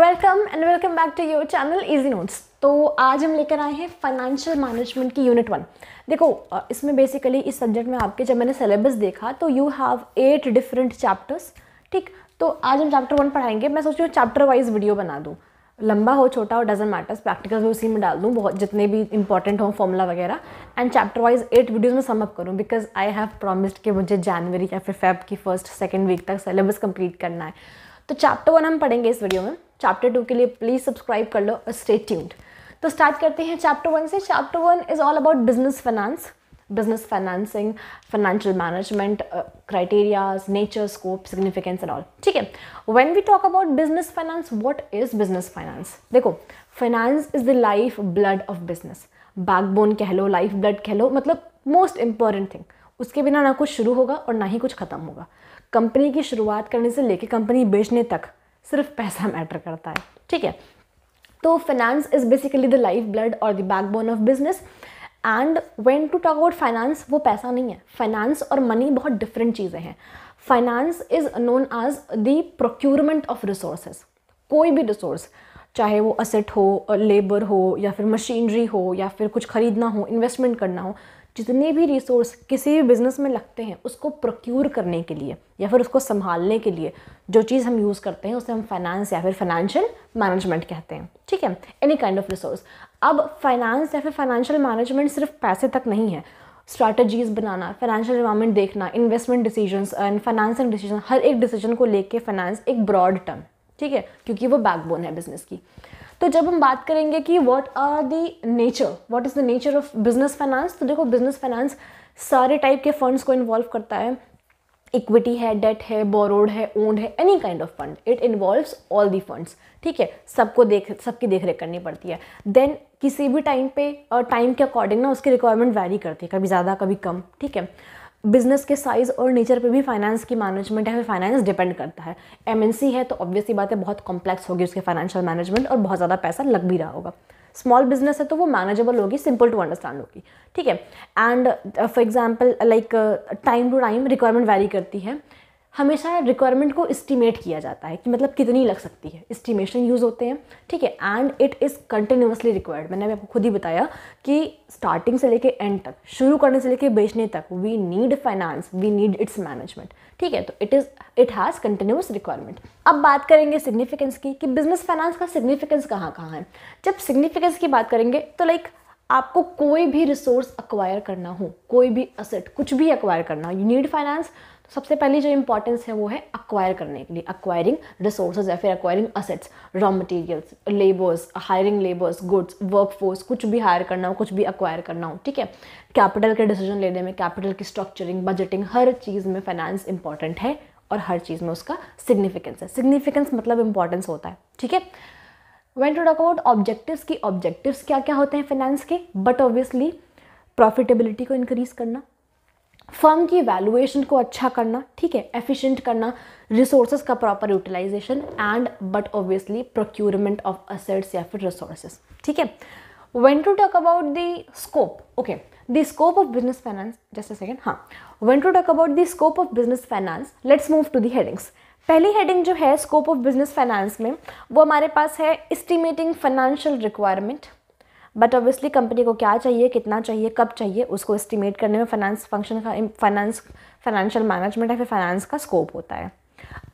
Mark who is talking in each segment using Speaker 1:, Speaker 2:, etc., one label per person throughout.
Speaker 1: welcome and welcome back to your channel easy notes तो आज हम लेकर आए हैं फाइनेंशियल मैनेजमेंट की यूनिट वन देखो इसमें बेसिकली इस सब्जेक्ट में आपके जब मैंने सिलेबस देखा तो you have eight different chapters ठीक तो आज हम चैप्टर वन पढ़ाएंगे मैं सोच रही हूँ चैप्टर वाइज वीडियो बना दूँ लंबा हो छोटा हो डजेंट मैटर्स प्रैक्टिकल भी उसी में डाल दूँ बहुत जितने भी इंपॉर्टेंट हों फॉर्मूला वगैरह and chapter wise eight videos में समअप करूँ बिकॉज आई हैव प्रॉमिस्ड कि मुझे जनवरी या फिर फेब की फर्स्ट सेकेंड वीक तक सिलेबस कंप्लीट करना है तो चैप्टर वन हम पढ़ेंगे इस वीडियो में चैप्टर टू के लिए प्लीज सब्सक्राइब कर लो स्टे ट्यून्ड तो स्टार्ट करते हैं चैप्टर वन से chapter one is all about business finance business financing financial management criterias nature scope significance and all ठीक है when we talk about business finance what is business finance देखो finance is the life blood of business backbone कह लो life blood कह लो मतलब most important thing उसके बिना ना कुछ शुरू होगा और ना ही कुछ खत्म होगा कंपनी की शुरुआत करने से लेकर कंपनी बेचने तक सिर्फ पैसा मैटर करता है ठीक है तो finance is basically the life blood और the backbone of business and when to talk about finance वो पैसा नहीं है फाइनेंस और मनी बहुत डिफरेंट चीज़ें हैं finance is known as the procurement of resources कोई भी रिसोर्स चाहे वो असेट हो लेबर हो या फिर मशीनरी हो या फिर कुछ ख़रीदना हो इन्वेस्टमेंट करना हो जितने भी रिसोर्स किसी भी बिज़नेस में लगते हैं उसको प्रोक्योर करने के लिए या फिर उसको संभालने के लिए जो चीज़ हम यूज़ करते हैं उसे हम फाइनेंस या फिर फाइनेंशियल मैनेजमेंट कहते हैं ठीक है एनी काइंड ऑफ रिसोर्स अब फाइनेंस या फिर फाइनेंशियल मैनेजमेंट सिर्फ पैसे तक नहीं है स्ट्रैटेजीज़ बनाना फाइनेंशियल इन्वायरमेंट देखना investment decisions and financing decision हर एक डिसीजन को लेके फाइनेंस एक ब्रॉड टर्म ठीक है क्योंकि वो बैकबोन है बिजनेस की तो जब हम बात करेंगे कि what are the nature what is the nature of business finance तो देखो बिजनेस फाइनेंस सारे टाइप के फंड्स को इन्वॉल्व करता है इक्विटी है डेट है बोरोड है ओन्ड है any kind of fund it involves all the funds ठीक है सबको देख सबकी देख रेख करनी पड़ती है देन किसी भी टाइम पे टाइम के अकॉर्डिंग ना उसकी रिक्वायरमेंट वेरी करती है कभी ज़्यादा कभी कम ठीक है बिजनेस के साइज़ और नेचर पे भी फाइनेंस की मैनेजमेंट है फाइनेंस डिपेंड करता है एमएनसी है तो ऑब्वियसली बात है बहुत कॉम्प्लेक्स होगी उसके फाइनेंशियल मैनेजमेंट और बहुत ज़्यादा पैसा लग भी रहा होगा स्मॉल बिजनेस है तो वो मैनेजेबल होगी सिंपल टू अंडरस्टैंड होगी ठीक है and for example like time to time requirement vary करती है हमेशा रिक्वायरमेंट को इस्टीमेट किया जाता है कि मतलब कितनी लग सकती है इस्टीमेशन यूज़ होते हैं ठीक है and it is continuously required मैंने आपको खुद ही बताया कि स्टार्टिंग से लेके एंड तक शुरू करने से लेके बेचने तक we need finance we need its management ठीक है तो it is it has continuous requirement अब बात करेंगे सिग्निफिकेंस की कि बिजनेस फाइनेंस का सिग्निफिकेंस कहाँ कहाँ है जब सिग्निफिकेंस की बात करेंगे तो लाइक आपको कोई भी रिसोर्स अक्वायर करना हो कोई भी असेट कुछ भी अक्वायर करना यू नीड फाइनेंस सबसे पहली जो इंपॉर्टेंस है वो है अक्वायर करने के लिए अक्वायरिंग रिसोर्सेज या फिर acquiring assets raw materials labours hiring labours goods workforce कुछ भी हायर करना हो कुछ भी अक्वायर करना हो ठीक है कैपिटल के डिसीजन लेने में कैपिटल की स्ट्रक्चरिंग बजटिंग हर चीज़ में फाइनेंस इंपॉर्टेंट है और हर चीज़ में उसका सिग्निफिकेंस है सिग्निफिकेंस मतलब इंपॉर्टेंस होता है ठीक है when to talk about objectives की ऑब्जेक्टिव्स क्या क्या होते हैं फाइनेंस के बट ऑब्वियसली प्रॉफिटेबिलिटी को इंक्रीज़ करना फर्म की वैल्यूएशन को अच्छा करना ठीक है एफिशिएंट करना रिसोर्सेज का proper utilisation and but obviously procurement of assets या फिर रिसोर्सेज ठीक है when to talk about the scope okay the scope of business finance just a second हाँ when to talk about the scope of business finance let's move to the headings पहली heading जो है scope of business finance में वो हमारे पास है estimating financial requirement but obviously company को क्या चाहिए कितना चाहिए कब चाहिए उसको एस्टिमेट करने में फाइनेंस फंक्शन का फाइनेंस फाइनेंशियल मैनेजमेंट या फिर फाइनेंस का स्कोप होता है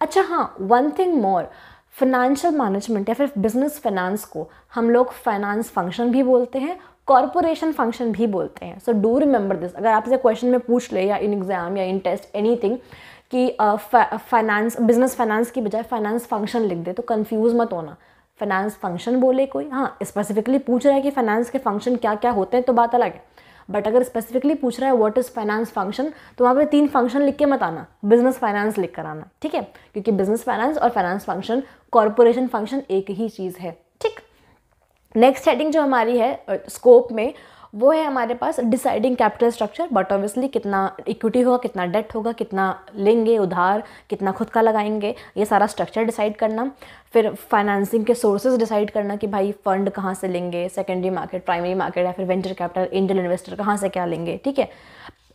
Speaker 1: अच्छा हाँ one thing more financial management या फिर बिजनेस फाइनेंस को हम लोग फाइनेंस फंक्शन भी बोलते हैं कॉरपोरेशन फंक्शन भी बोलते हैं सो डू रिमेंबर दिस अगर आपसे क्वेश्चन में पूछ ले या इन एग्जाम या इन टेस्ट एनी थिंग कि फाइनेंस बिजनेस फाइनेंस की बजाय फाइनेंस फंक्शन लिख दे तो कन्फ्यूज मत होना फाइनेंस फंक्शन बोले कोई हाँ स्पेसिफिकली पूछ रहा है कि फाइनेंस के फंक्शन क्या क्या होते हैं तो बात अलग है बट अगर स्पेसिफिकली पूछ रहा है व्हाट इज़ फाइनेंस फंक्शन तो वहाँ पे तीन फंक्शन लिख के मत आना बिजनेस फाइनेंस लिख कर आना ठीक है क्योंकि बिजनेस फाइनेंस और फाइनेंस फंक्शन कॉरपोरेशन फंक्शन एक ही चीज़ है ठीक नेक्स्ट हेडिंग जो हमारी है स्कोप में वो है हमारे पास deciding capital structure but obviously कितना इक्विटी होगा कितना डेट होगा कितना लेंगे उधार कितना खुद का लगाएंगे ये सारा स्ट्रक्चर डिसाइड करना फिर फाइनेंसिंग के सोर्सेज डिसाइड करना कि भाई फंड कहाँ से लेंगे सेकेंडरी मार्केट प्राइमरी मार्केट या फिर वेंचर कैपिटल इंडियन इन्वेस्टर कहाँ से क्या लेंगे ठीक है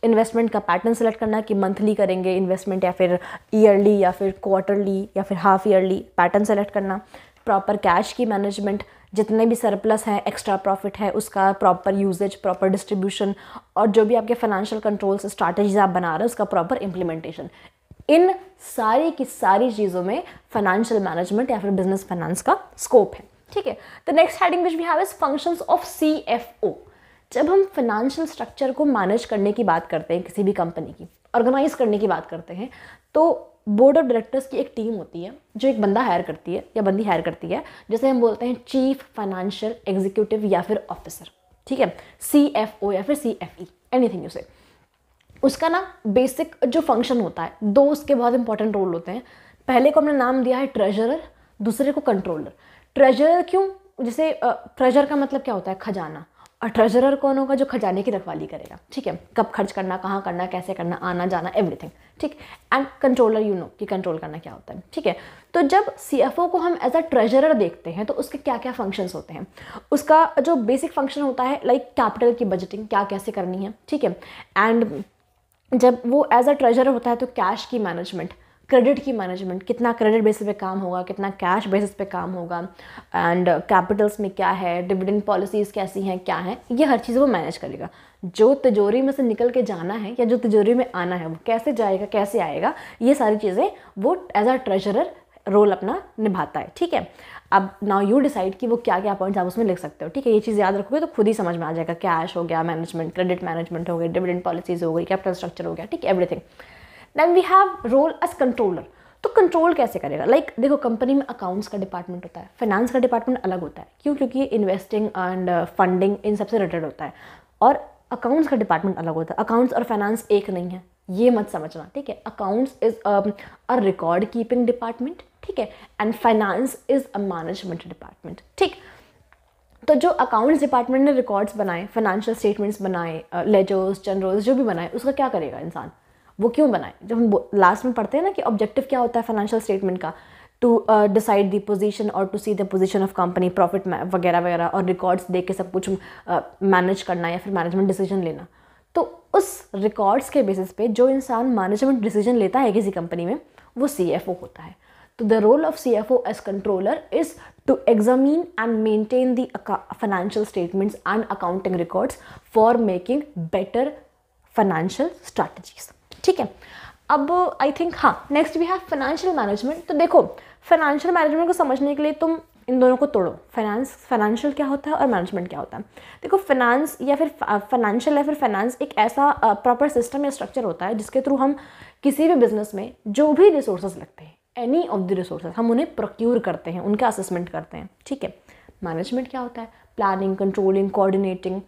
Speaker 1: इन्वेस्टमेंट का पैटर्न सेलेक्ट करना कि मंथली करेंगे इन्वेस्टमेंट या फिर ईयरली या फिर क्वार्टरली या फिर हाफ ईयरली पैटर्न सेलेक्ट करना प्रॉपर कैश की मैनेजमेंट जितने भी सरप्लस है एक्स्ट्रा प्रॉफिट है उसका प्रॉपर यूजेज प्रॉपर डिस्ट्रीब्यूशन और जो भी आपके फाइनेंशियल कंट्रोल्स स्ट्रैटेजीज आप बना रहे हैं उसका प्रॉपर इम्प्लीमेंटेशन इन सारी की सारी चीज़ों में फाइनेंशियल मैनेजमेंट या फिर बिजनेस फाइनेंस का स्कोप है ठीक है the next heading which we have is functions of C F O जब हम फाइनेंशियल स्ट्रक्चर को मैनेज करने की बात करते हैं किसी भी कंपनी की ऑर्गेनाइज़ करने की बात करते हैं तो बोर्ड ऑफ डायरेक्टर्स की एक टीम होती है जो एक बंदा हायर करती है या बंदी हायर करती है जैसे हम बोलते हैं चीफ फाइनेंशियल एग्जीक्यूटिव या फिर ऑफिसर ठीक है सी एफ ओ या फिर सी एफ ई एनीथिंग से उसका ना बेसिक जो फंक्शन होता है दो उसके बहुत इंपॉर्टेंट रोल होते हैं पहले को हमने नाम दिया है ट्रेजरर दूसरे को कंट्रोलर ट्रेजरर क्यों जैसे ट्रेजर का मतलब क्या होता है खजाना और ट्रेजरर कौन होगा जो खजाने की रखवाली करेगा ठीक है कब खर्च करना कहाँ करना कैसे करना आना जाना एवरीथिंग ठीक एंड कंट्रोलर यू नो कि कंट्रोल करना क्या होता है ठीक है तो जब सी को हम एज अ ट्रेजरर देखते हैं तो उसके क्या क्या फंक्शंस होते हैं उसका जो बेसिक फंक्शन होता है लाइक like कैपिटल की बजटिंग क्या कैसे करनी है ठीक है एंड जब वो एज अ ट्रेजरर होता है तो कैश की मैनेजमेंट क्रेडिट की मैनेजमेंट कितना क्रेडिट बेसिस पे काम होगा कितना कैश बेसिस पे काम होगा एंड कैपिटल्स में क्या है डिविडेंड पॉलिसीज़ कैसी हैं क्या है ये हर चीज़ वो मैनेज करेगा जो तिजोरी में से निकल के जाना है या जो तिजोरी में आना है वो कैसे जाएगा कैसे आएगा ये सारी चीज़ें वो एज अ ट्रेजरर रोल अपना निभाता है ठीक है अब नाउ यू डिसाइड कि वो क्या क्या पॉइंट्स आप उसमें लिख सकते हो ठीक है ये चीज़ याद रखोगे तो खुद ही समझ में आ जाएगा कैश हो गया मैनेजमेंट क्रेडिट मैनेजमेंट हो गया डिविडेंड पॉलिसीज़ हो गई कैपिटल स्ट्रक्चर हो गया ठीक है everything then we have role as controller तो कंट्रोल कैसे करेगा लाइक like, देखो कंपनी में अकाउंट्स का डिपार्टमेंट होता है फाइनेंस का डिपार्टमेंट अलग होता है क्यों क्योंकि इन्वेस्टिंग एंड फंडिंग इन सबसे रिलेटेड होता है और अकाउंट्स का डिपार्टमेंट अलग होता है अकाउंट्स और फाइनेंस एक नहीं है ये मत समझना ठीक है accounts is a record keeping department ठीक है and finance is a management department ठीक तो जो अकाउंट्स डिपार्टमेंट ने रिकॉर्ड्स बनाए फाइनेंशियल स्टेटमेंट्स बनाए लेजर्स uh, जनरल्स जो भी बनाए उसका क्या करेगा इंसान वो क्यों बनाए जब हम लास्ट में पढ़ते हैं ना कि ऑब्जेक्टिव क्या होता है फाइनेंशियल स्टेटमेंट का टू डिसाइड द पोजीशन और to see the position of company profit वगैरह वगैरह और रिकॉर्ड्स देख के सब कुछ मैनेज uh, करना या फिर मैनेजमेंट डिसीजन लेना तो उस रिकॉर्ड्स के बेसिस पे जो इंसान मैनेजमेंट डिसीजन लेता है किसी कंपनी में वो सी होता है तो the role of C F O as controller is to examine and maintain the financial statements and accounting records for making better financial strategies ठीक है अब आई थिंक हाँ next we have financial management तो देखो financial management को समझने के लिए तुम इन दोनों को तोड़ो फाइनेंस फाइनेंशियल क्या होता है और मैनेजमेंट क्या होता है देखो फाइनेंस या फिर फाइनेंशियल uh, या फिर फाइनेंस एक ऐसा प्रॉपर uh, सिस्टम या स्ट्रक्चर होता है जिसके थ्रू हम किसी भी बिजनेस में जो भी रिसोर्सेज लगते हैं एनी ऑफ द रिसोर्सेज हम उन्हें प्रोक्योर करते हैं उनका असेसमेंट करते हैं ठीक है मैनेजमेंट क्या होता है planning controlling coordinating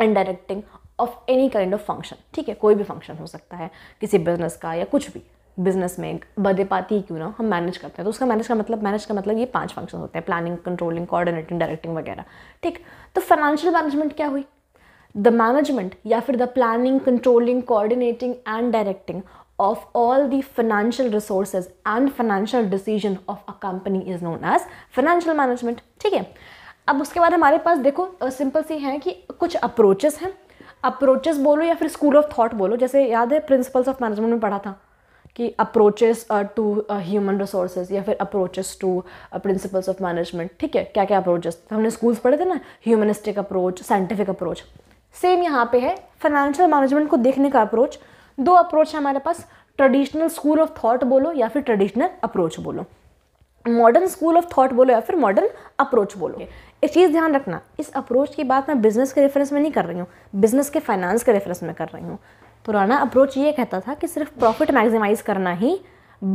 Speaker 1: and directing of any kind of function ठीक है कोई भी फंक्शन हो सकता है किसी बिजनेस का या कुछ भी बिजनेस में बर्थडे पार्टी क्यों ना हम मैनेज करते हैं तो उसका मैनेज का मतलब मैनेज का मतलब ये पांच फंक्शन होते हैं प्लानिंग कंट्रोलिंग कोऑर्डिनेटिंग डायरेक्टिंग वगैरह ठीक तो फाइनेंशियल मैनेजमेंट क्या हुई द मैनेजमेंट या फिर the planning controlling coordinating and directing of all the financial resources and financial decision of a company is known as financial management ठीक है अब उसके बाद हमारे पास देखो सिंपल सी है कि कुछ अप्रोचेस हैं अप्रोचेस बोलो या फिर स्कूल ऑफ थॉट बोलो जैसे याद है प्रिंसिपल्स ऑफ मैनेजमेंट में पढ़ा था कि अप्रोचेस टू ह्यूमन रिसोर्सेज या फिर approaches to principles of management ठीक है क्या क्या अप्रोचेस हमने स्कूल्स पढ़े थे ना humanistic approach scientific approach same यहाँ पे है फाइनेंशियल मैनेजमेंट को देखने का अप्रोच दो अप्रोच है हमारे पास ट्रेडिशनल स्कूल ऑफ थॉट बोलो या फिर ट्रेडिशनल अप्रोच बोलो मॉडर्न स्कूल ऑफ थॉट बोलो या फिर मॉडर्न अप्रोच बोलो एक चीज़ ध्यान रखना इस अप्रोच की बात मैं बिज़नेस के रेफरेंस में नहीं कर रही हूँ बिज़नेस के फाइनेंस के रेफरेंस में कर रही हूँ पुराना अप्रोच ये कहता था कि सिर्फ प्रॉफिट मैक्सिमाइज करना ही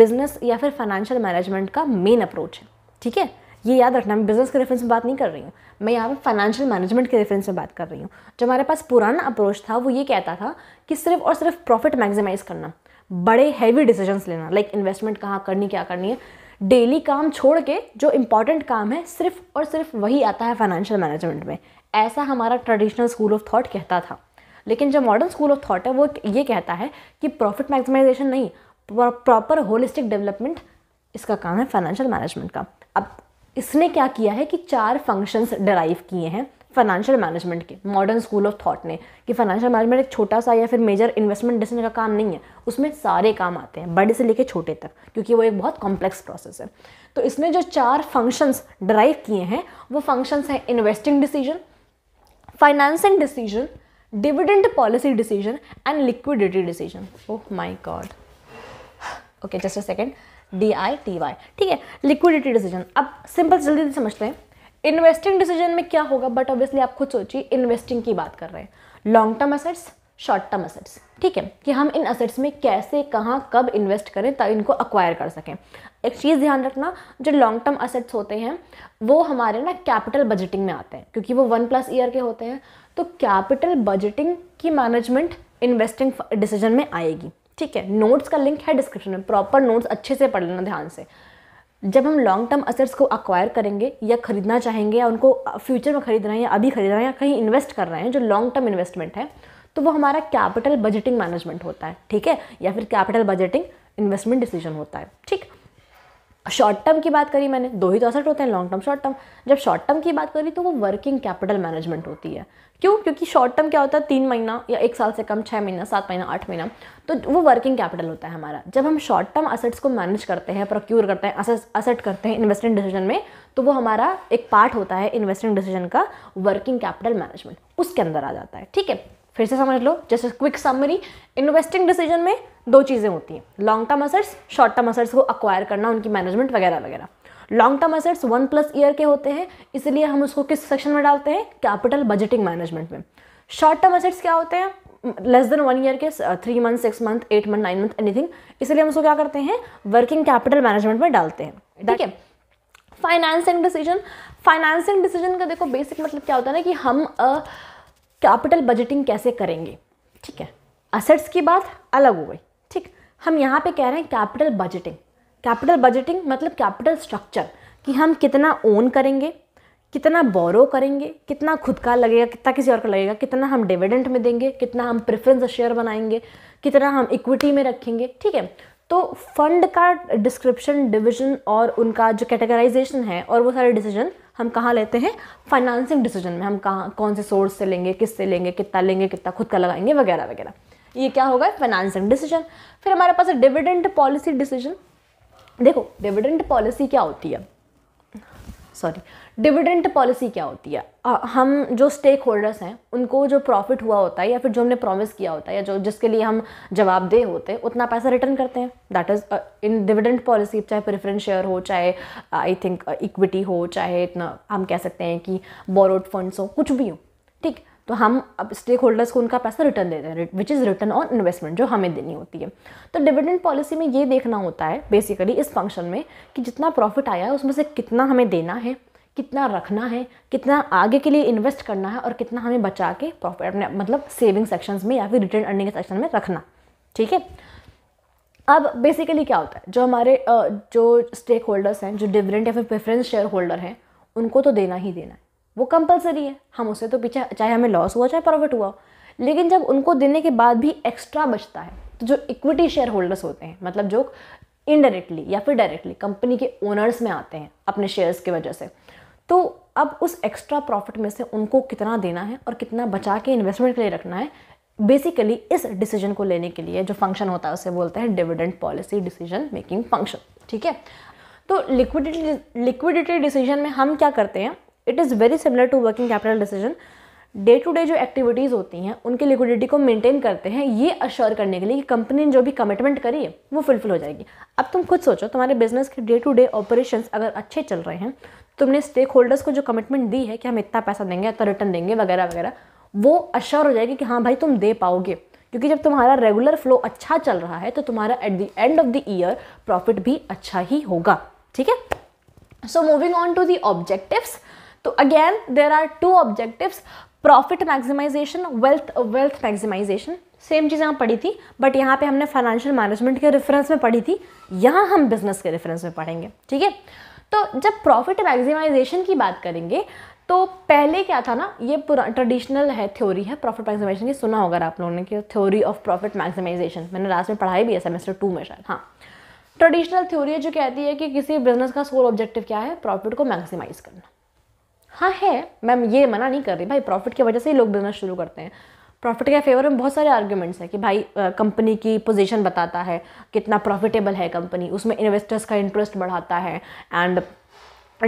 Speaker 1: बिज़नेस या फिर फाइनेंशियल मैनेजमेंट का मेन अप्रोच है ठीक है ये याद रखना मैं बिज़नेस के रेफरेंस में बात नहीं कर रही हूँ मैं यहाँ पर फाइनेंशियल मैनेजमेंट के रेफरेंस में बात कर रही हूँ जो हमारे पास पुराना अप्रोच था वो ये कहता था कि सिर्फ और सिर्फ प्रॉफिट मैक्सिमाइज करना बड़े हैवी डिसीजंस लेना लाइक इन्वेस्टमेंट कहाँ करनी क्या करनी है डेली काम छोड़ के जो इम्पॉर्टेंट काम है सिर्फ और सिर्फ वही आता है फाइनेंशियल मैनेजमेंट में ऐसा हमारा ट्रेडिशनल स्कूल ऑफ थॉट कहता था लेकिन जो मॉडर्न स्कूल ऑफ थॉट है वो ये कहता है कि प्रॉफिट मैक्सिमाइजेशन नहीं प्रॉपर होलिस्टिक डेवलपमेंट इसका काम है फाइनेंशियल मैनेजमेंट का अब इसने क्या किया है कि चार फंक्शंस डराइव किए हैं फाइनेंशियल मैनेजमेंट के मॉडर्न स्कूल ऑफ थॉट ने कि फाइनेंशियल मैनेजमेंट एक छोटा सा या फिर मेजर इन्वेस्टमेंट डिसीजन का काम नहीं है उसमें सारे काम आते हैं बड़े से लेके छोटे तक क्योंकि वो एक बहुत कॉम्प्लेक्स प्रोसेस है तो इसमें जो चार फंक्शंस ड्राइव किए हैं वो फंक्शंस हैं investing decision financing decision dividend policy decision and liquidity decision oh my god okay just a second D I T Y ठीक है लिक्विडिटी डिसीजन अब सिंपल जल्दी जल्दी समझते हैं इन्वेस्टिंग डिसीजन में क्या होगा बट ऑब्वियसली आप खुद सोचिए इन्वेस्टिंग की बात कर रहे हैं long term assets short term assets ठीक है कि हम इन असेट्स में कैसे कहाँ कब इन्वेस्ट करें ताकि इनको अक्वायर कर सकें एक चीज़ ध्यान रखना जो लॉन्ग टर्म असेट्स होते हैं वो हमारे ना कैपिटल बजटिंग में आते हैं क्योंकि वो वन प्लस ईयर के होते हैं तो कैपिटल बजटिंग की मैनेजमेंट इन्वेस्टिंग डिसीजन में आएगी ठीक है नोट्स का लिंक है डिस्क्रिप्शन में प्रॉपर नोट्स अच्छे से पढ़ लेना ध्यान से जब हम लॉन्ग टर्म असेट्स को अक्वायर करेंगे या खरीदना चाहेंगे या उनको फ्यूचर में खरीद रहे हैं या अभी खरीद रहे हैं या कहीं इन्वेस्ट कर रहे हैं जो लॉन्ग टर्म इन्वेस्टमेंट है तो वो हमारा कैपिटल बजटिंग मैनेजमेंट होता है ठीक है या फिर कैपिटल बजटिंग इन्वेस्टमेंट डिसीजन होता है ठीक शॉर्ट टर्म की बात करी मैंने दो ही तो असेट होते हैं लॉन्ग टर्म शॉर्ट टर्म जब शॉर्ट टर्म की बात करी तो वो वर्किंग कैपिटल मैनेजमेंट होती है क्यों क्योंकि शॉर्ट टर्म क्या होता है तीन महीना या एक साल से कम छः महीना सात महीना आठ महीना तो वो वर्किंग कैपिटल होता है हमारा जब हम शॉर्ट टर्म असेट्स को मैनेज करते हैं प्रोक्योर करते हैं असेट करते हैं इन्वेस्टमेंट डिसीजन में तो वो हमारा एक पार्ट होता है इन्वेस्टमेंट डिसीजन का वर्किंग कैपिटल मैनेजमेंट उसके अंदर आ जाता है ठीक है फिर से समझ लो जैसे क्विक समरी इन्वेस्टिंग डिसीजन में दो चीज़ें होती हैं long term assets short term assets को अक्वायर करना उनकी मैनेजमेंट वगैरह वगैरह long term assets one plus year के होते हैं इसलिए हम उसको किस सेक्शन में डालते हैं कैपिटल बजटिंग मैनेजमेंट में शॉर्ट टर्म असेट्स क्या होते हैं लेस देन वन ईयर के three month six month eight month nine month anything इसलिए हम उसको क्या करते हैं वर्किंग कैपिटल मैनेजमेंट में डालते हैं ठीक है फाइनेंसिंग डिसीजन फाइनेंसिंग डिसीजन का देखो बेसिक मतलब क्या होता है ना कि हम कैपिटल uh, बजटिंग कैसे करेंगे ठीक है असेट्स की बात अलग हो गई ठीक हम यहाँ पे कह रहे हैं कैपिटल बजटिंग कैपिटल बजटिंग मतलब कैपिटल स्ट्रक्चर कि हम कितना ओन करेंगे कितना बोरो करेंगे कितना खुद का लगेगा कितना किसी और का लगेगा कितना हम डिविडेंट में देंगे कितना हम प्रेफरेंस शेयर बनाएंगे कितना हम इक्विटी में रखेंगे ठीक है तो फंड का डिस्क्रिप्शन डिवीजन और उनका जो कैटेगराइजेशन है और वो सारे डिसीजन हम कहाँ लेते हैं फाइनेंसिंग डिसीजन में हम कहाँ कौन से सोर्स से लेंगे किस से लेंगे कितना लेंगे कितना खुद का लगाएंगे वगैरह वगैरह ये क्या होगा फाइनेंसिंग डिसीजन फिर हमारे पास डिविडेंट पॉलिसी डिसीजन देखो डिविडेंट पॉलिसी क्या होती है सॉरी डिविडेंट पॉलिसी क्या होती है आ, हम जो स्टेक होल्डर्स हैं उनको जो प्रॉफिट हुआ होता है या फिर जो हमने प्रॉमिस किया होता है या जो जिसके लिए हम जवाबदेह होते हैं उतना पैसा रिटर्न करते हैं that is in dividend policy चाहे प्रेफरेंस शेयर हो चाहे आई थिंक इक्विटी हो चाहे इतना हम कह सकते हैं कि बोरोड फंड्स हो कुछ भी हो ठीक तो हम अब स्टेक होल्डर्स को उनका पैसा रिटर्न देते हैं which is return on investment जो हमें देनी होती है तो डिविडेंड पॉलिसी में ये देखना होता है बेसिकली इस फंक्शन में कि जितना प्रॉफिट आया है उसमें से कितना हमें देना है कितना रखना है कितना आगे के लिए इन्वेस्ट करना है और कितना हमें बचा के प्रॉफिट अपने मतलब सेविंग सेक्शंस में या फिर रिटर्न अर्निंग सेक्शन में रखना ठीक है अब बेसिकली क्या होता है जो हमारे जो स्टेक होल्डर्स हैं जो डिविडेंड या फिर प्रेफरेंस शेयर होल्डर हैं उनको तो देना ही देना है वो कंपलसरी है हम उसे तो पीछे चाहे हमें लॉस हुआ चाहे प्रॉफिट हुआ लेकिन जब उनको देने के बाद भी एक्स्ट्रा बचता है तो जो इक्विटी शेयर होल्डर्स होते हैं मतलब जो इनडायरेक्टली या फिर डायरेक्टली कंपनी के ओनर्स में आते हैं अपने शेयर्स की वजह से तो अब उस एक्स्ट्रा प्रॉफिट में से उनको कितना देना है और कितना बचा के इन्वेस्टमेंट के लिए रखना है बेसिकली इस डिसीजन को लेने के लिए जो फंक्शन होता है उसे बोलते हैं dividend policy decision making function ठीक है तो लिक्विडिटी लिक्विडिटी डिसीजन में हम क्या करते हैं it is very similar to working capital decision day to day जो एक्टिविटीज़ होती हैं उनकी लिक्विडिटी को मेंटेन करते हैं ये अश्योर करने के लिए कि कंपनी ने जो भी कमिटमेंट करी है वो फुलफिल हो जाएगी अब तुम खुद सोचो तुम्हारे बिजनेस के डे टू डे ऑपरेशन अगर अच्छे चल रहे हैं तुमने स्टेक होल्डर्स को जो कमिटमेंट दी है कि हम इतना पैसा देंगे इतना रिटर्न देंगे वगैरह वगैरह वो अश्योर हो जाएगी कि हाँ भाई तुम दे पाओगे क्योंकि जब तुम्हारा रेगुलर फ्लो अच्छा चल रहा है तो तुम्हारा at the end of the year profit भी अच्छा ही होगा ठीक है so moving on to the objectives तो again there are two objective profit maximisation wealth wealth maximisation same चीज़ यहाँ पढ़ी थी बट यहाँ पे हमने फाइनेंशियल मैनेजमेंट के रेफरेंस में पढ़ी थी यहाँ हम बिजनेस के रेफरेंस में पढ़ेंगे ठीक है तो जब प्रॉफिट मैक्सिमाइजेशन की बात करेंगे तो पहले क्या था ना ये पुरा ट्रेडिशनल है थ्योरी है प्रॉफिट मैक्सिमाइजेशन की सुना होगा आप लोगों ने कि थ्योरी ऑफ प्रॉफिट मैक्सिमाइजेशन मैंने लास्ट में पढ़ाई भी है सेमेस्टर टू में शायद हाँ ट्रेडिशनल थ्योरी है जो कहती है कि किसी बिजनेस का सोल ऑब्जेक्टिव क्या है प्रॉफिट को मैक्सिमाइज करना हाँ है मैम ये मना नहीं कर रही भाई प्रॉफिट की वजह से ही लोग बिजनेस शुरू करते हैं प्रॉफिट के फेवर में बहुत सारे आर्ग्यूमेंट्स हैं कि भाई कंपनी की पोजीशन बताता है कितना प्रॉफिटेबल है कंपनी उसमें इन्वेस्टर्स का इंटरेस्ट बढ़ाता है and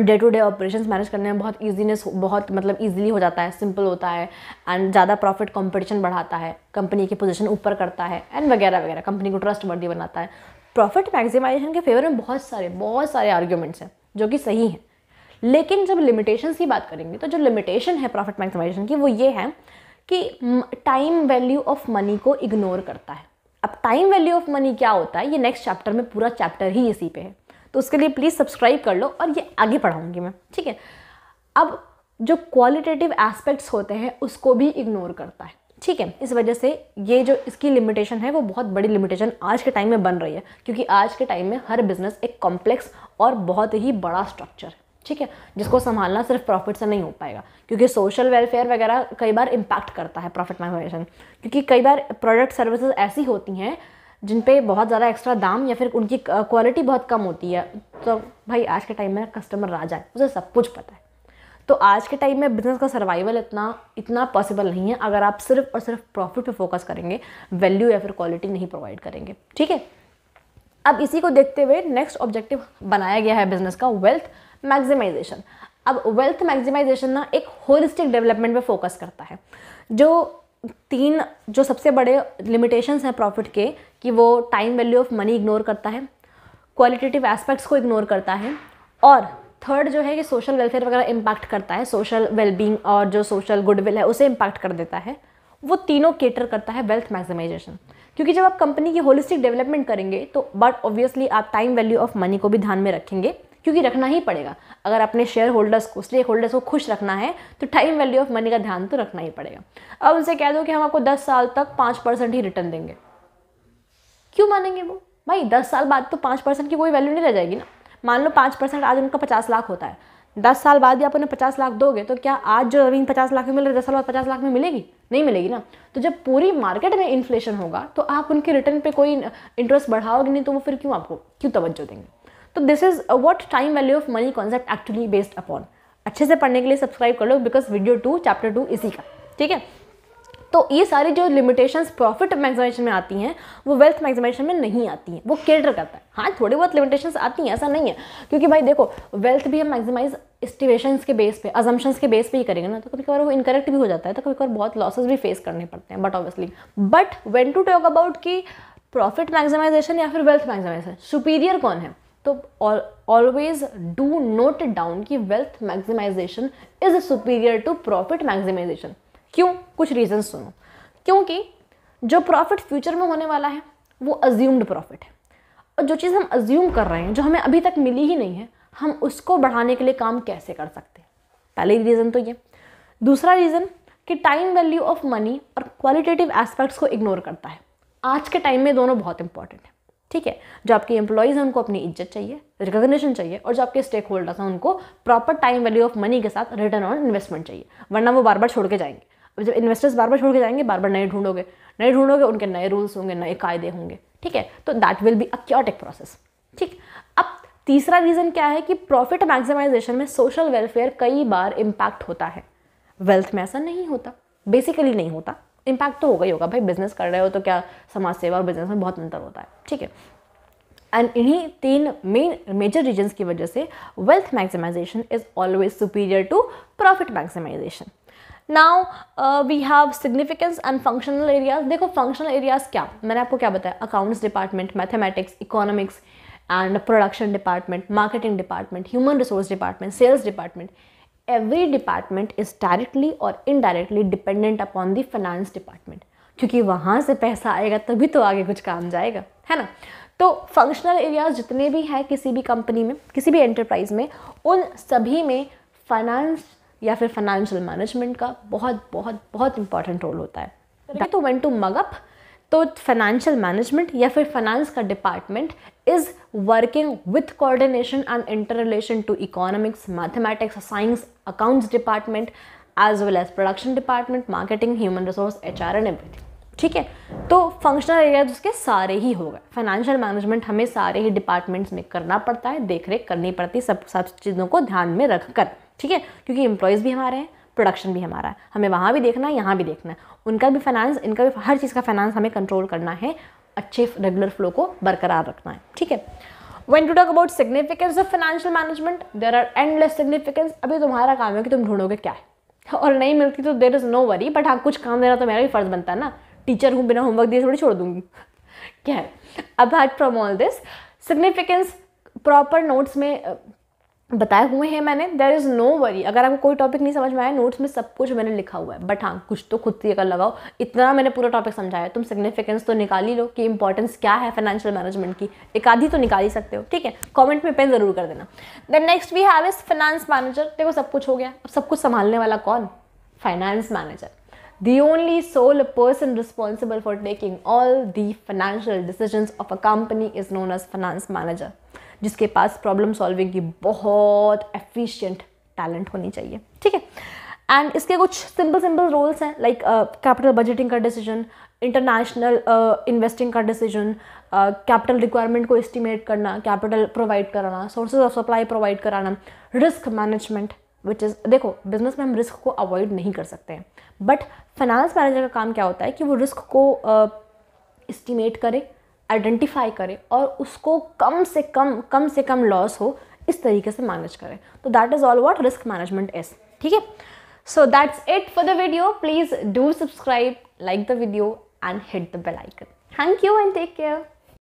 Speaker 1: day to day operation manage करने में बहुत ईजीनेस बहुत मतलब ईजिली हो जाता है सिंपल होता है एंड ज़्यादा प्रॉफिट कॉम्पिटिशन बढ़ाता है कंपनी की पोजिशन ऊपर करता है एंड वगैरह वगैरह कंपनी को ट्रस्ट वर्दी बनाता है प्रॉफिट मैक्सिमाइजेशन के फेवर में बहुत सारे बहुत सारे आर्ग्यूमेंट्स हैं जो कि सही हैं लेकिन जब लिमिटेशन की बात करेंगे तो जो लिमिटेशन है प्रॉफिट मैक्सिमाइजेशन की वो ये है कि टाइम वैल्यू ऑफ मनी को इग्नोर करता है अब टाइम वैल्यू ऑफ मनी क्या होता है ये नेक्स्ट चैप्टर में पूरा चैप्टर ही इसी पे है तो उसके लिए प्लीज़ सब्सक्राइब कर लो और ये आगे पढ़ाऊँगी मैं ठीक है अब जो क्वालिटेटिव एस्पेक्ट्स होते हैं उसको भी इग्नोर करता है ठीक है इस वजह से ये जो इसकी लिमिटेशन है वो बहुत बड़ी लिमिटेशन आज के टाइम में बन रही है क्योंकि आज के टाइम में हर बिज़नेस एक कॉम्प्लेक्स और बहुत ही बड़ा स्ट्रक्चर है ठीक है जिसको संभालना सिर्फ प्रॉफिट से नहीं हो पाएगा क्योंकि सोशल वेलफेयर वगैरह कई बार इम्पैक्ट करता है प्रॉफिट मैक्सिमाइजेशन क्योंकि कई बार प्रोडक्ट सर्विसेज ऐसी होती हैं जिन पे बहुत ज़्यादा एक्स्ट्रा दाम या फिर उनकी क्वालिटी बहुत कम होती है तो भाई आज के टाइम में कस्टमर राजा है उसे सब कुछ पता है तो आज के टाइम में बिज़नेस का सर्वाइवल इतना इतना पॉसिबल नहीं है अगर आप सिर्फ और सिर्फ प्रॉफिट पे फोकस करेंगे वैल्यू या फिर क्वालिटी नहीं प्रोवाइड करेंगे ठीक है अब इसी को देखते हुए नेक्स्ट ऑब्जेक्टिव बनाया गया है बिज़नेस का वेल्थ मैक्सिमाइजेशन अब वेल्थ मैक्सिमाइजेशन ना एक होलिस्टिक डेवलपमेंट पे फोकस करता है जो तीन जो सबसे बड़े लिमिटेशंस हैं प्रॉफिट के कि वो time value of money ignore करता है क्वालिटेटिव एस्पेक्ट्स को इग्नोर करता है और थर्ड जो है कि सोशल वेलफेयर वगैरह इम्पैक्ट करता है सोशल वेलबींग और जो सोशल गुडविल है उसे इम्पैक्ट कर देता है वो तीनों केटर करता है वेल्थ मैक्सिमाइजेशन क्योंकि जब आप कंपनी की होलिस्टिक डेवलपमेंट करेंगे तो बट ऑब्वियसली आप टाइम वैल्यू ऑफ मनी को भी ध्यान में रखेंगे क्योंकि रखना ही पड़ेगा अगर अपने शेयर होल्डर्स को स्टेक होल्डर्स को खुश रखना है तो टाइम वैल्यू ऑफ मनी का ध्यान तो रखना ही पड़ेगा अब उनसे कह दो कि हम आपको दस साल तक पाँच परसेंट ही रिटर्न देंगे क्यों मानेंगे वो भाई दस साल बाद तो पाँच परसेंट की कोई वैल्यू नहीं रह जाएगी ना मान लो पाँच परसेंट आज उनका पचास लाख होता है दस साल बाद भी आप उन्हें पचास लाख दोगे तो क्या आज जो जमीन पचास लाख में मिल रही है दस साल बाद पचास लाख में मिलेगी नहीं मिलेगी ना तो जब पूरी मार्केट में इन्फ्लेशन होगा तो आप उनके रिटर्न पे कोई इंटरेस्ट बढ़ाओगे नहीं तो वो फिर क्यों आपको क्यों तवज्जो देंगे तो this is what time value of money concept actually based upon अच्छे से पढ़ने के लिए सब्सक्राइब कर लो because video two chapter two इसी का ठीक है तो ये सारी जो लिमिटेशंस प्रॉफिट मैक्सिमाइजेशन में आती हैं वो वेल्थ मैक्सिमाइजेशन में नहीं आती हैं वो केटर करता है हाँ थोड़ी बहुत लिमिटेशंस आती हैं ऐसा नहीं है क्योंकि भाई देखो वेल्थ भी हम मैक्सिमाइज एस्टिमेशंस के बेस पे अजम्पन्स के बेस पे ही करेंगे ना तो कभी कभार वो इनकरेक्ट भी हो जाता है तो कभी कभार बहुत लॉसेज भी फेस करने पड़ते हैं but obviously but when to talk about की प्रॉफिट मैक्सिमाइजेशन या फिर वेल्थ मैक्सिमाइजेशन सुपीरियर कौन है तो ऑलवेज डू नोट डाउन कि wealth maximisation is superior to profit maximisation क्यों कुछ रीजन सुनो क्योंकि जो प्रॉफिट फ्यूचर में होने वाला है वो अज्यूम्ड प्रॉफिट है और जो चीज़ हम अज्यूम कर रहे हैं जो हमें अभी तक मिली ही नहीं है हम उसको बढ़ाने के लिए काम कैसे कर सकते हैं पहले रीज़न तो ये दूसरा रीज़न कि टाइम वैल्यू ऑफ मनी और क्वालिटेटिव एस्पेक्ट्स को इग्नोर करता है आज के टाइम में दोनों बहुत इंपॉर्टेंट हैं ठीक है जो आपके एम्प्लॉयज़ हैं उनको अपनी इज्जत चाहिए रिकॉग्निशन चाहिए और जो आपके स्टेक होल्डर्स हैं उनको proper time value of money के साथ रिटर्न ऑन इन्वेस्टमेंट चाहिए वरना वो बार बार छोड़ के जाएंगे अब जब इन्वेस्टर्स बार बार छोड़ के जाएंगे बार बार नए ढूंढोगे नए ढूंढोगे उनके नए रूल्स होंगे नए कायदे होंगे ठीक है तो that will be a process ठीक अब तीसरा रीज़न क्या है कि प्रॉफिट मैक्सिमाइजेशन में सोशल वेलफेयर कई बार इम्पैक्ट होता है वेल्थ में ऐसा नहीं होता बेसिकली नहीं होता इम्पैक्ट तो होगा ही होगा भाई बिजनेस कर रहे हो तो क्या समाज सेवा और बिजनेस में बहुत अंतर होता है ठीक है एंड इन्हीं तीन मेन मेजर रीजन्स की वजह से wealth maximisation is always superior to profit maximisation now we have significance and functional areas देखो फंक्शनल एरियाज क्या मैंने आपको क्या बताया accounts department mathematics economics and production department marketing department human resource department sales department every department is directly और indirectly dependent upon the finance department क्योंकि वहाँ से पैसा आएगा तभी तो आगे कुछ काम जाएगा है ना तो फंक्शनल एरियाज जितने भी हैं किसी भी कंपनी में किसी भी एंटरप्राइज में उन सभी में फाइनेंस या फिर फाइनेंशियल मैनेजमेंट का बहुत बहुत बहुत इंपॉर्टेंट रोल होता है तो वेंट टू मगअप तो फाइनेंशियल मैनेजमेंट या फिर फाइनेंस का department is working with coordination and interrelation to economics mathematics science accounts department as well as production department marketing human resource H R and everything ठीक है तो functional area उसके सारे ही हो गए फाइनेंशियल मैनेजमेंट हमें सारे ही डिपार्टमेंट्स में करना पड़ता है देख रेख करनी पड़ती है सब सब चीज़ों को ध्यान में रख कर ठीक है क्योंकि एम्प्लॉयज़ भी हमारे हैं प्रोडक्शन भी हमारा है हमें वहाँ भी देखना है यहाँ भी देखना है उनका भी फाइनेंस इनका भी हर चीज़ का फाइनेंस हमें कंट्रोल करना है अच्छे रेगुलर फ्लो को बरकरार रखना है ठीक है when to talk about significance of financial management there are endless significance अभी तुम्हारा काम है कि तुम ढूंढोगे क्या है और नहीं मिलती तो there is no worry but हाँ कुछ काम देना तो मेरा भी फ़र्ज़ बनता है ना टीचर हूँ बिना होमवर्क दिए थोड़ी छोड़ दूंगी क्या है apart from all this significance proper notes में बताए हुए हैं मैंने देर इज़ नो वरी अगर आपको कोई टॉपिक नहीं समझ में आया नोट्स में सब कुछ मैंने लिखा हुआ है बट हाँ कुछ तो खुद से अगर लगाओ इतना मैंने पूरा टॉपिक समझाया तुम सिग्निफिकेंस तो निकाल ही लो कि इंपॉर्टेंस क्या है फाइनेंशियल मैनेजमेंट की एक आधी तो निकाल ही सकते हो ठीक है कॉमेंट में पेन ज़रूर कर देना then next we have is finance manager देखो सब कुछ हो गया अब सब कुछ संभालने वाला कौन finance manager the only sole person responsible for taking all the financial decisions of a company is known as finance manager जिसके पास प्रॉब्लम सॉल्विंग की बहुत एफिशिएंट टैलेंट होनी चाहिए ठीक है एंड इसके कुछ सिंपल सिंपल रोल्स हैं लाइक कैपिटल बजटिंग का डिसीजन इंटरनेशनल इन्वेस्टिंग का डिसीजन कैपिटल रिक्वायरमेंट को एस्टिमेट करना कैपिटल प्रोवाइड कराना सोर्सेज ऑफ सप्लाई प्रोवाइड कराना रिस्क मैनेजमेंट विच इज़ देखो बिजनेस में हम रिस्क को अवॉइड नहीं कर सकते हैं बट फाइनेंस मैनेजर का काम क्या होता है कि वो रिस्क को एस्टिमेट uh, करे आइडेंटिफाई करें और उसको कम से कम कम से कम लॉस हो इस तरीके से मैनेज करें तो that is all what risk management is ठीक है so that's it for the video please do subscribe like the video and hit the bell icon thank you and take care